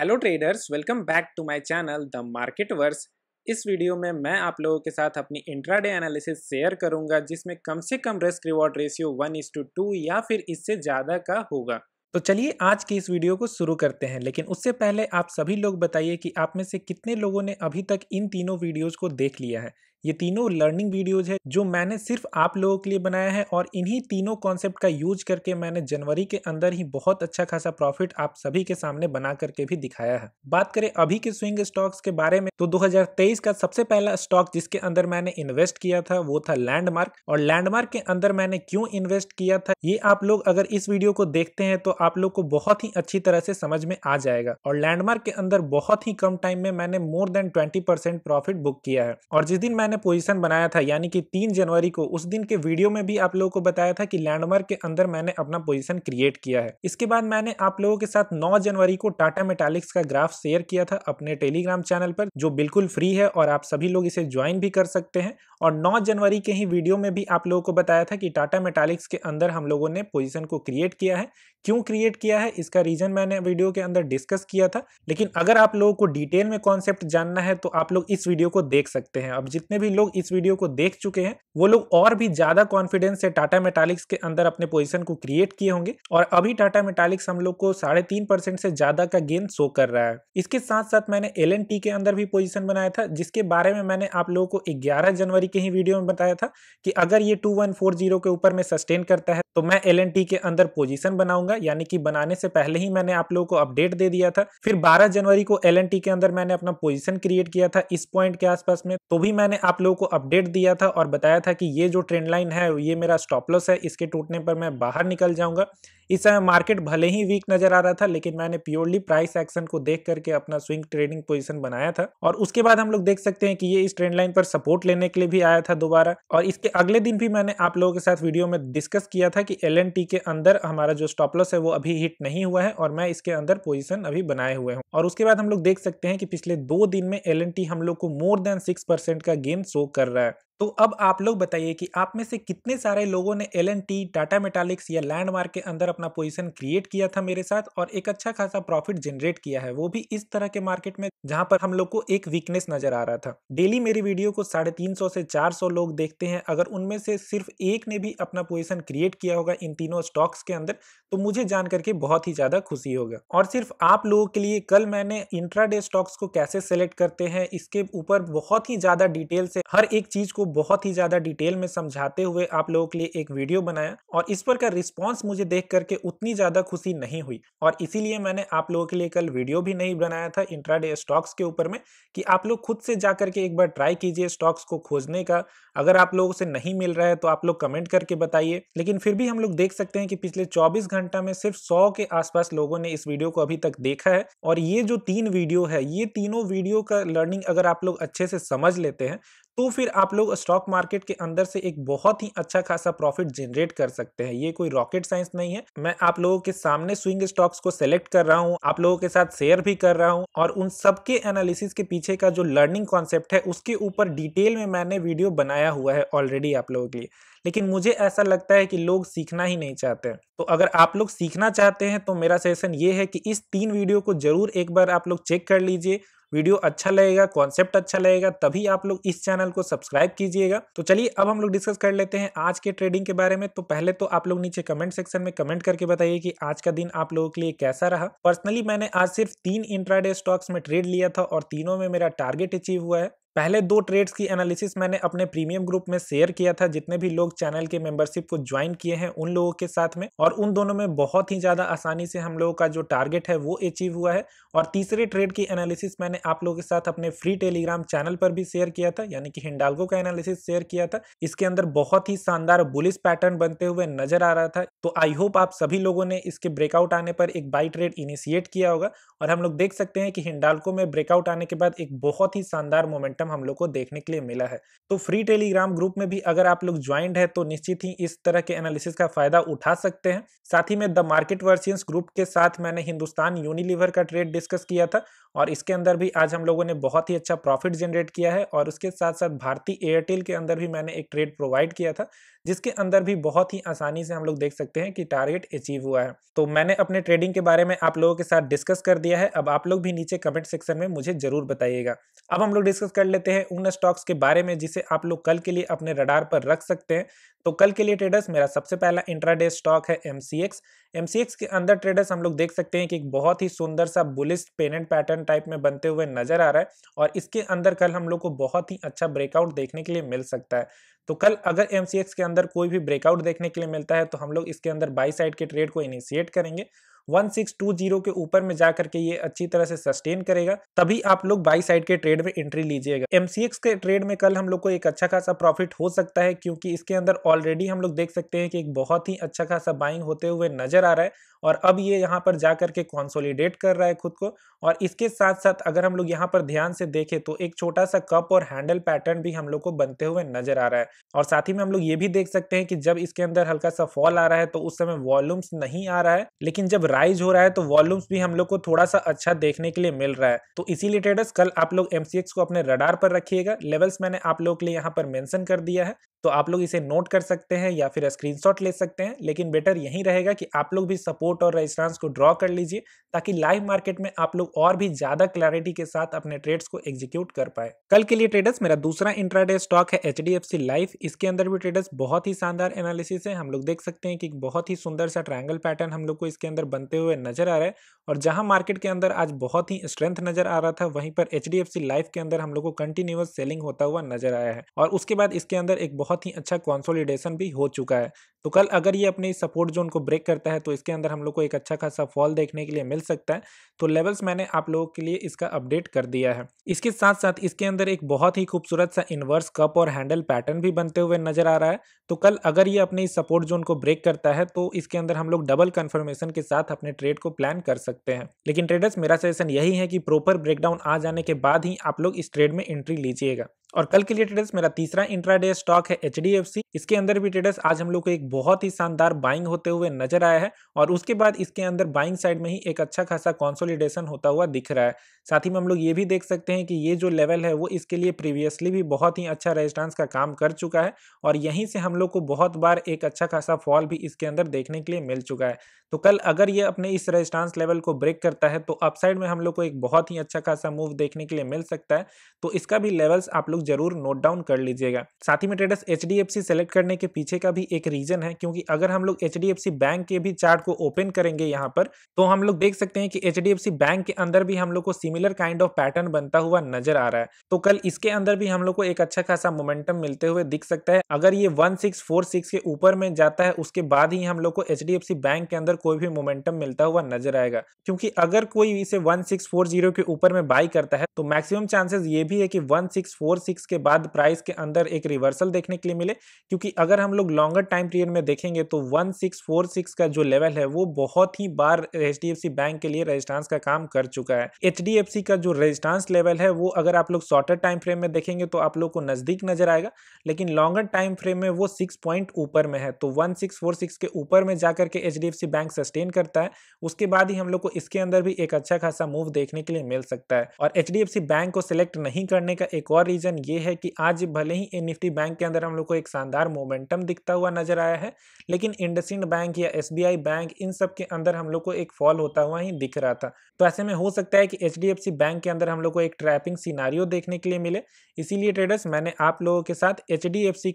hello traders welcome back to my channel the market verse इस video में मैं आप लोगों के साथ अपनी इंट्राडे एनालिसिस शेयर करूंगा जिसमें कम से कम risk reward ratio one is to two या फिर इससे ज़्यादा का होगा तो चलिए आज की इस वीडियो को शुरू करते हैं लेकिन उससे पहले आप सभी लोग बताइए कि आप में से कितने लोगों ने अभी तक इन तीनों वीडियोज़ को देख लिया है ये तीनों लर्निंग वीडियोज है जो मैंने सिर्फ आप लोगों के लिए बनाया है और इन्हीं तीनों कॉन्सेप्ट का यूज करके मैंने जनवरी के अंदर ही बहुत अच्छा खासा प्रॉफिट आप सभी के सामने बना करके भी दिखाया है बात करें अभी के स्विंग स्टॉक्स के बारे में तो 2023 का सबसे पहला स्टॉक जिसके अंदर मैंने इन्वेस्ट किया था वो था लैंडमार्क और लैंडमार्क के अंदर मैंने क्यों इन्वेस्ट किया था ये आप लोग अगर इस वीडियो को देखते हैं तो आप लोग को बहुत ही अच्छी तरह से समझ में आ जाएगा और लैंडमार्क के अंदर बहुत ही कम टाइम में मैंने more than twenty profit book किया है और जिस दिन मैंने मैंने पोजीशन बनाया था यानी कि तीन जनवरी को उस दिन के वीडियो में भी आप लोगों को बताया था कि लैंडमार्क के अंदर मैंने अपना पोजीशन क्रिएट किया है इसके बाद मैंने आप लोगों के साथ 9 जनवरी को टाटा मेटालिक्स का ग्राफ शेयर किया था अपने टेलीग्राम चैनल पर जो बिल्कुल फ्री है और आप सभी लोग इसे ज्वाइन भी कर सकते हैं और नौ जनवरी के ही वीडियो में भी आप लोगों को बताया था कि टाटा मेटालिक्स के अंदर हम लोगों ने पोजिशन को क्रिएट किया है क्यों क्रिएट किया है इसका रीजन मैंने वीडियो के अंदर डिस्कस किया था लेकिन अगर आप लोगों को डिटेल में कॉन्सेप्ट जानना है तो आप लोग इस वीडियो को देख सकते हैं अब जितने भी लोग इस वीडियो को देख चुके हैं वो लोग और भी ज्यादा कॉन्फिडेंस से टाटा मेटालिक्स के अंदर अपने पोजिशन को क्रिएट किए होंगे और अभी टाटा मेटालिक्स हम लोग को साढ़े तीन परसेंट से ज्यादा का गेन शो कर रहा है इसके साथ साथ मैंने एल के अंदर भी पोजिशन बनाया था जिसके बारे में मैंने आप लोगों को ग्यारह जनवरी के ही वीडियो में बताया था कि अगर ये टू के ऊपर में सस्टेन करता है तो मैं एल के अंदर पोजीशन बनाऊंगा यानी कि बनाने से पहले ही मैंने आप लोगों को अपडेट दे दिया था फिर 12 जनवरी को एल के अंदर मैंने अपना पोजीशन क्रिएट किया था इस पॉइंट के आसपास में तो भी मैंने आप लोगों को अपडेट दिया था और बताया था कि ये जो ट्रेंड लाइन है ये मेरा स्टॉप लॉस है इसके टूटने पर मैं बाहर निकल जाऊंगा इस समय मार्केट भले ही वीक नजर आ रहा था लेकिन मैंने प्योरली प्राइस एक्शन को देख करके अपना स्विंग ट्रेडिंग पोजीशन बनाया था और उसके बाद हम लोग देख सकते हैं कि ये इस ट्रेंड लाइन पर सपोर्ट लेने के लिए भी आया था दोबारा और इसके अगले दिन भी मैंने आप लोगों के साथ वीडियो में डिस्कस किया था था कि एल के अंदर हमारा जो स्टॉप लॉस है वो अभी हिट नहीं हुआ है और मैं इसके अंदर पोजिशन अभी बनाए हुए हूँ और उसके बाद हम लोग देख सकते हैं कि पिछले दो दिन में एल हम लोग को मोर देन सिक्स का गेन शो कर रहा है तो अब आप लोग बताइए कि आप में से कितने सारे लोगों ने L N T Tata Metaliks या लैंडमार्क के अंदर अपना पोजीशन क्रिएट किया था मेरे साथ और एक अच्छा खासा प्रॉफिट जनरेट किया है वो भी इस तरह के मार्केट में जहां पर हम लोग को एक वीकनेस नजर आ रहा था डेली मेरी वीडियो को साढ़े तीन सौ से चार सौ लोग देखते हैं अगर उनमें से सिर्फ एक ने भी अपना पोजिशन क्रिएट किया होगा इन तीनों स्टॉक्स के अंदर तो मुझे जान करके बहुत ही ज्यादा खुशी होगा और सिर्फ आप लोगों के लिए कल मैंने इंट्राडे स्टॉक्स को कैसे सेलेक्ट करते हैं इसके ऊपर बहुत ही ज्यादा डिटेल से हर एक चीज को बहुत ही ज़्यादा डिटेल में समझाते हुए आप लोगों के लिए एक वीडियो बनाया और इस पर का रिस्पॉन्स मुझे देख करके उतनी ज़्यादा खुशी नहीं हुई और इसीलिए मैंने आप लोगों के लिए कल वीडियो भी नहीं बनाया था इंट्राडे स्टॉक्स के ऊपर में कि आप लोग खुद से जा करके एक बार ट्राई कीजिए स्टॉक्स को खोजने का अगर आप लोगों से नहीं मिल रहा है तो आप लोग कमेंट करके बताइए लेकिन फिर भी हम लोग देख सकते हैं कि पिछले 24 घंटा में सिर्फ 100 के आसपास लोगों ने इस वीडियो को अभी तक देखा है और ये जो तीन वीडियो है ये तीनों वीडियो का लर्निंग अगर आप लोग अच्छे से समझ लेते हैं तो फिर आप लोग स्टॉक मार्केट के अंदर से एक बहुत ही अच्छा खासा प्रॉफिट जनरेट कर सकते हैं ये कोई रॉकेट साइंस नहीं है मैं आप लोगों के सामने स्विंग स्टॉक्स को सेलेक्ट कर रहा हूँ आप लोगों के साथ शेयर भी कर रहा हूँ और उन सबके एनालिसिस के पीछे का जो लर्निंग कॉन्सेप्ट है उसके ऊपर डिटेल में मैंने वीडियो बनाया हुआ है ऑलरेडी आप लोगों के लिए लेकिन मुझे ऐसा लगता है कि लोग सीखना ही नहीं चाहते तो अगर आप लोग सीखना चाहते हैं तो मेरा सजेशन ये है कि इस तीन वीडियो को जरूर एक बार आप लोग चेक कर लीजिए वीडियो अच्छा लगेगा कॉन्सेप्ट अच्छा लगेगा तभी आप लोग इस चैनल को सब्सक्राइब कीजिएगा तो चलिए अब हम लोग डिस्कस कर लेते हैं आज के ट्रेडिंग के बारे में तो पहले तो आप लोग नीचे कमेंट सेक्शन में कमेंट करके बताइए कि आज का दिन आप लोगों के लिए कैसा रहा पर्सनली मैंने आज सिर्फ तीन इंट्राडे स्टॉक्स में ट्रेड लिया था और तीनों में मेरा टारगेट अचीव हुआ है पहले दो ट्रेड्स की एनालिसिस मैंने अपने प्रीमियम ग्रुप में शेयर किया था जितने भी लोग चैनल के मेंबरशिप को ज्वाइन किए हैं उन लोगों के साथ में और उन दोनों में बहुत ही ज़्यादा आसानी से हम लोगों का जो टारगेट है वो अचीव हुआ है और तीसरे ट्रेड की एनालिसिस मैंने आप लोगों के साथ अपने फ्री टेलीग्राम चैनल पर भी शेयर किया था यानी कि हिंडालगो का एनालिसिस शेयर किया था इसके अंदर बहुत ही शानदार बुलिस पैटर्न बनते हुए नजर आ रहा था तो आई होप आप सभी लोगों ने इसके ब्रेकआउट आने पर एक बाई ट्रेड इनिशिएट किया होगा और हम लोग देख सकते हैं कि हिंडालको में ब्रेकआउट आने के बाद एक बहुत ही शानदार मोमेंट आइटम हम लोग को देखने के लिए मिला है तो फ्री टेलीग्राम ग्रुप में भी अगर आप लोग ज्वाइंट है तो निश्चित ही इस तरह के एनालिसिस का फायदा उठा सकते हैं साथ ही में द मार्केट वर्सियंस ग्रुप के साथ मैंने हिंदुस्तान यूनिलीवर का ट्रेड डिस्कस किया था और इसके अंदर भी आज हम लोगों ने बहुत ही अच्छा प्रॉफिट जनरेट किया है और उसके साथ साथ भारती एयरटेल के अंदर भी मैंने एक ट्रेड प्रोवाइड किया था जिसके अंदर भी बहुत ही आसानी से हम लोग देख सकते हैं कि टारगेट अचीव हुआ है तो मैंने अपने ट्रेडिंग के बारे में आप लोगों के साथ डिस्कस कर दिया है अब आप लोग भी नीचे कमेंट सेक्शन में मुझे जरूर बताइएगा अब हम लोग डिस्कस कर लेते हैं उन स्टॉक्स के बारे में जिसे आप लोग कल के लिए अपने रडार पर रख सकते हैं तो कल के लिए ट्रेडर्स मेरा सबसे पहला इंट्राडे स्टॉक है एम सी के अंदर ट्रेडर्स हम लोग देख सकते हैं कि एक बहुत ही सुंदर सा बुलिस पेनेंट पैटर्न टाइप में बनते हुए नजर आ रहा है और इसके अंदर कल हम लोग को बहुत ही अच्छा ब्रेकआउट देखने के लिए मिल सकता है तो कल अगर एम के अंदर कोई भी ब्रेकआउट देखने के लिए मिलता है तो हम लोग इसके अंदर बाई साइड के ट्रेड को इनिशिएट करेंगे 1620 के ऊपर में जा करके ये अच्छी तरह से सस्टेन करेगा तभी आप लोग बाई साइड के ट्रेड में एंट्री लीजिएगा एमसीएक्स के ट्रेड में कल हम लोग को एक अच्छा खासा प्रॉफिट हो सकता है क्योंकि इसके अंदर ऑलरेडी हम लोग देख सकते हैं कि एक बहुत ही अच्छा खासा बाइंग होते हुए नजर आ रहा है और अब ये यहाँ पर जा करके कॉन्सोलिडेट कर रहा है खुद को और इसके साथ साथ अगर हम लोग यहाँ पर ध्यान से देखें तो एक छोटा सा कप और हैंडल पैटर्न भी हम लोग को बनते हुए नजर आ रहा है और साथ ही में हम लोग ये भी देख सकते हैं कि जब इसके अंदर हल्का सा फॉल आ रहा है तो उस समय वॉल्यूम्स नहीं आ रहा है लेकिन जब राइज हो रहा है तो वॉल्यूम्स भी हम लोग को थोड़ा सा अच्छा देखने के लिए मिल रहा है तो इसीलिए ट्रेडर्स कल आप लोग एमसीएक्स को अपने रडार पर रखिएगा लेवल्स मैंने आप लोग के लिए यहाँ पर मैंशन कर दिया है तो आप लोग इसे नोट कर सकते हैं या फिर स्क्रीनशॉट ले सकते हैं लेकिन बेटर यही रहेगा कि आप लोग भी सपोर्ट और रजिस्ट्रांस को ड्रॉ कर लीजिए ताकि लाइव मार्केट में आप लोग और भी ज्यादा क्लैरिटी के साथ अपने ट्रेड्स को एग्जीक्यूट कर पाए कल के लिए ट्रेडर्स मेरा दूसरा इंट्राडे स्टॉक है एच लाइफ इसके अंदर भी ट्रेडर्स बहुत ही शानदार एनालिसिस है हम लोग देख सकते हैं कि बहुत ही सुंदर सा ट्राइंगल पैटर्न हम लोग को इसके अंदर बनते हुए नजर आ रहा है और जहां मार्केट के अंदर आज बहुत ही स्ट्रेंथ नजर आ रहा था वहीं पर एच लाइफ के अंदर हम लोग को कंटिन्यूस सेलिंग होता हुआ नजर आया है और उसके बाद इसके अंदर एक बहुत बहुत ही अच्छा कॉन्सोलिडेशन भी हो चुका है तो कल अगर ये अपने सपोर्ट जोन को ब्रेक करता है तो इसके अंदर हम लोग को एक अच्छा खासा फॉल देखने के लिए मिल सकता है तो लेवल्स मैंने आप लोगों के लिए इसका अपडेट कर दिया है इसके साथ साथ इसके अंदर एक बहुत ही खूबसूरत सा इन्वर्स कप और हैंडल पैटर्न भी बनते हुए नजर आ रहा है तो कल अगर ये अपने सपोर्ट जोन को ब्रेक करता है तो इसके अंदर हम लोग डबल कन्फर्मेशन के साथ अपने ट्रेड को प्लान कर सकते हैं लेकिन ट्रेडर्स मेरा सजेशन यही है कि प्रॉपर ब्रेकडाउन आ जाने के बाद ही आप लोग इस ट्रेड में एंट्री लीजिएगा और कल के लिए ट्रेडर्स मेरा तीसरा इंट्राडे स्टॉक है एच इसके अंदर भी ट्रेडर्स आज हम लोग को एक बहुत ही शानदार बाइंग होते हुए नजर आया है और उसके बाद इसके अंदर बाइंग साइड में ही एक अच्छा खासा कॉन्सोलिडेशन होता हुआ दिख रहा है साथ ही में हम लोग ये भी देख सकते हैं कि ये जो लेवल है वो इसके लिए प्रीवियसली भी बहुत ही अच्छा रेजिस्टांस का काम कर चुका है और यहीं से हम लोग को बहुत बार एक अच्छा खासा फॉल भी इसके अंदर देखने के लिए मिल चुका है तो कल अगर ये अपने इस रेजिस्टांस लेवल को ब्रेक करता है तो अपसाइड में हम लोग को एक बहुत ही अच्छा खासा मूव देखने के लिए मिल सकता है तो इसका भी लेवल्स आप लोग लोग जरूर नोट डाउन कर लीजिएगा साथ ही में ट्रेडर्स एच सेलेक्ट करने के पीछे का भी एक रीजन है क्योंकि अगर हम लोग एच बैंक के भी चार्ट को ओपन करेंगे यहाँ पर तो हम लोग देख सकते हैं कि एच बैंक के अंदर भी हम लोग को सिमिलर काइंड ऑफ पैटर्न बनता हुआ नजर आ रहा है तो कल इसके अंदर भी हम लोग को एक अच्छा खासा मोमेंटम मिलते हुए दिख सकता है अगर ये 1646 के ऊपर में जाता है उसके बाद ही हम लोग को एच बैंक के अंदर कोई भी मोमेंटम मिलता हुआ नजर आएगा क्योंकि अगर कोई इसे 1640 के ऊपर में बाई करता है तो मैक्सिमम चांसेस ये भी है कि 1646 सिक्स के बाद प्राइस के अंदर एक रिवर्सल देखने के लिए मिले क्योंकि अगर हम लोग लॉन्गर टाइम पीरियड में देखेंगे तो वन सिक्स फोर सिक्स का जो लेवल है वो बहुत ही बार H D F C bank के लिए रजिस्ट्रांस का काम कर चुका है एच डी एफ सी का जो रजिस्ट्रांस लेवल है वो अगर आप लोग शॉर्टर टाइम फ्रेम में देखेंगे तो आप लोग को नज़दीक नजर आएगा लेकिन लॉन्गर टाइम फ्रेम में वो सिक्स पॉइंट ऊपर में है तो वन सिक्स फोर सिक्स के ऊपर में जाकर के H D F C bank sustain करता है उसके बाद ही हम लोग को इसके अंदर भी एक अच्छा खासा मूव देखने के लिए मिल सकता है और H D F C bank को सिलेक्ट नहीं करने का एक और रीजन ये है कि आज भले ही निफ्टी बैंक के अंदर हम लोग को एक शानदार मोमेंटम दिखता हुआ नजर आया है लेकिन इंडसइंड बैंक या एस बैंक इन सब के अंदर हम लोग को एक फॉल होता हुआ ही दिख रहा था तो ऐसे में हो सकता है कि एच बैंक के अंदर हम लोग को एक ट्रैपिंग सीनारियो देखने के लिए मिले इसीलिए ट्रेडर्स मैंने आप लोगों के साथ एच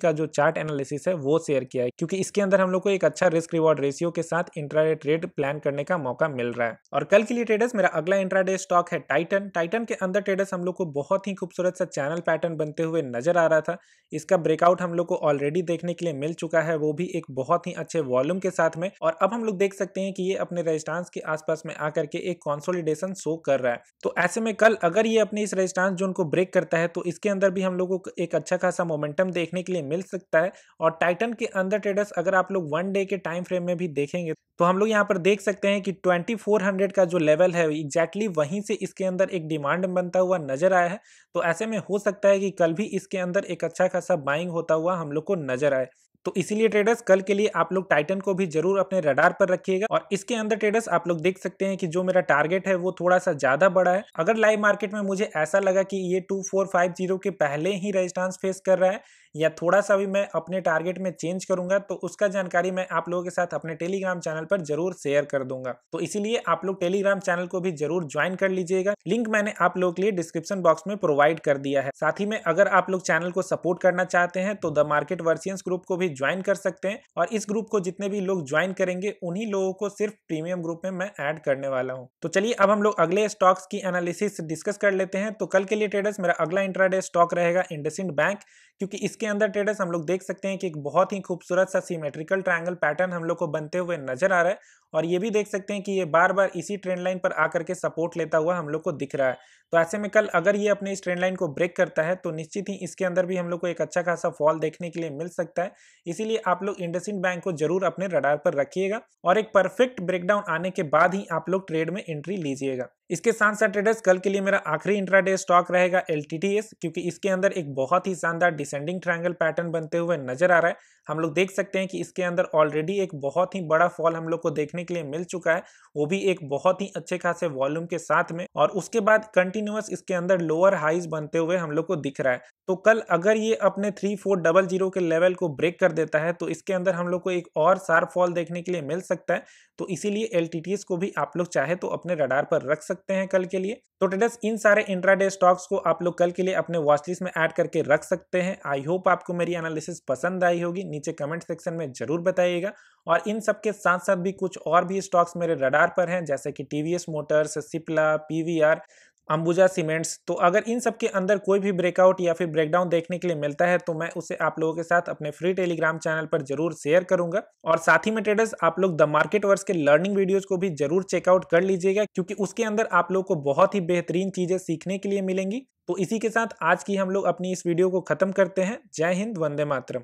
का जो चार्ट एनालिसिस है वो शेयर किया है क्योंकि इसके अंदर हम लोग को एक अच्छा रिस्क रिवॉर्ड रेशियो के साथ इंट्राडे ट्रेड प्लान करने का मौका मिल रहा है और कल के लिए ट्रेडर्स मेरा अगला इंट्राडे स्टॉक है टाइटन टाइटन के अंदर ट्रेडर्स हम लोग को बहुत ही खूबसूरत सा चैनल पैटर्न पैटर्न बनते हुए नजर आ रहा था इसका ब्रेकआउट हम लोग को ऑलरेडी देखने के लिए मिल चुका है वो भी एक बहुत ही अच्छे वॉल्यूम के साथ में और अब हम लोग देख सकते हैं कि ये अपने रेजिस्टांस के आसपास में आकर के एक कॉन्सोलिडेशन शो कर रहा है तो ऐसे में कल अगर ये अपने इस रेजिस्टांस जोन को ब्रेक करता है तो इसके अंदर भी हम लोग को एक अच्छा खासा मोमेंटम देखने के लिए मिल सकता है और टाइटन के अंदर ट्रेडर्स अगर आप लोग वन डे के टाइम फ्रेम में भी देखेंगे तो हम लोग यहाँ पर देख सकते हैं कि 2400 का जो लेवल है एग्जैक्टली वहीं से इसके अंदर एक डिमांड बनता हुआ नजर आया है तो ऐसे में हो सकता है कि कल भी इसके अंदर एक अच्छा खासा बाइंग होता हुआ हम लोग को नजर आए तो इसीलिए ट्रेडर्स कल के लिए आप लोग टाइटन को भी जरूर अपने रडार पर रखिएगा और इसके अंदर ट्रेडर्स आप लोग देख सकते हैं कि जो मेरा टारगेट है वो थोड़ा सा ज्यादा बड़ा है अगर लाइव मार्केट में मुझे ऐसा लगा कि ये टू फोर फाइव जीरो के पहले ही रेजिस्टांस फेस कर रहा है या थोड़ा सा भी मैं अपने टारगेट में चेंज करूंगा तो उसका जानकारी मैं आप लोगों के साथ अपने टेलीग्राम चैनल पर जरूर शेयर कर दूंगा तो इसीलिए आप लोग टेलीग्राम चैनल को भी जरूर ज्वाइन कर लीजिएगा लिंक मैंने आप लोगों के लिए डिस्क्रिप्शन बॉक्स में प्रोवाइड कर दिया है साथ ही में अगर आप लोग चैनल को सपोर्ट करना चाहते हैं तो द मार्केट वर्सियंस ग्रुप को भी ज्वाइन कर सकते हैं और इस ग्रुप को जितने भी लोग ज्वाइन करेंगे उन्हीं लोगों को सिर्फ प्रीमियम ग्रुप में मैं ऐड करने वाला हूँ तो चलिए अब हम लोग अगले स्टॉक्स की एनालिसिस डिस्कस कर लेते हैं तो कल के लिए ट्रेडर्स मेरा अगला इंट्राडे स्टॉक रहेगा इंडसिंड बैंक क्योंकि इसके अंदर ट्रेडर्स हम लोग देख सकते हैं कि एक बहुत ही खूबसूरत सा सीमेट्रिकल ट्रायंगल पैटर्न हम लोग को बनते हुए नजर आ रहा है और ये भी देख सकते हैं कि ये बार बार इसी ट्रेंड लाइन पर आकर के सपोर्ट लेता हुआ हम लोग को दिख रहा है तो ऐसे में कल अगर ये अपने इस ट्रेंड लाइन को ब्रेक करता है तो निश्चित ही इसके अंदर भी हम लोग को एक अच्छा खासा फॉल देखने के लिए मिल सकता है इसीलिए आप लोग इंडसिंड बैंक को जरूर अपने रडार पर रखिएगा और एक परफेक्ट ब्रेकडाउन आने के बाद ही आप लोग ट्रेड में एंट्री लीजिएगा इसके साथ साथ ट्रेडर्स कल के लिए मेरा आखिरी इंट्राडे स्टॉक रहेगा एल क्योंकि इसके अंदर एक बहुत ही शानदार डिसेंडिंग ट्रायंगल पैटर्न बनते हुए नजर आ रहा है हम लोग देख सकते हैं कि इसके अंदर ऑलरेडी एक बहुत ही बड़ा फॉल हम लोग को देखने के लिए मिल चुका है वो भी एक बहुत ही अच्छे खासे वॉल्यूम के साथ में और उसके बाद कंटिन्यूस इसके अंदर लोअर हाइज बनते हुए हम लोग को दिख रहा है तो कल अगर ये अपने थ्री फोर डबल जीरो के लेवल को ब्रेक कर देता है तो इसके अंदर हम लोग को एक और सार फॉल देखने के लिए मिल सकता है तो इसीलिए एल को भी आप लोग चाहे तो अपने रडार पर रख सकते सकते हैं कल के लिए तो ट्रेडर्स इन सारे इंट्राडे स्टॉक्स को आप लोग कल के लिए अपने वॉच में ऐड करके रख सकते हैं आई होप आपको मेरी एनालिसिस पसंद आई होगी नीचे कमेंट सेक्शन में जरूर बताइएगा और इन सब के साथ साथ भी कुछ और भी स्टॉक्स मेरे रडार पर हैं जैसे कि TVS Motors Cipla PVR Ambuja Cements तो अगर इन सब के अंदर कोई भी ब्रेकआउट या फिर ब्रेकडाउन देखने के लिए मिलता है तो मैं उसे आप लोगों के साथ अपने फ्री टेलीग्राम चैनल पर जरूर शेयर करूंगा और साथ ही में ट्रेडर्स आप लोग द मार्केट वर्स के लर्निंग वीडियोज को भी जरूर चेकआउट कर लीजिएगा क्योंकि उसके अंदर आप लोग को बहुत ही बेहतरीन चीजें सीखने के लिए मिलेंगी तो इसी के साथ आज की हम लोग अपनी इस वीडियो को खत्म करते हैं जय हिंद वंदे मातरम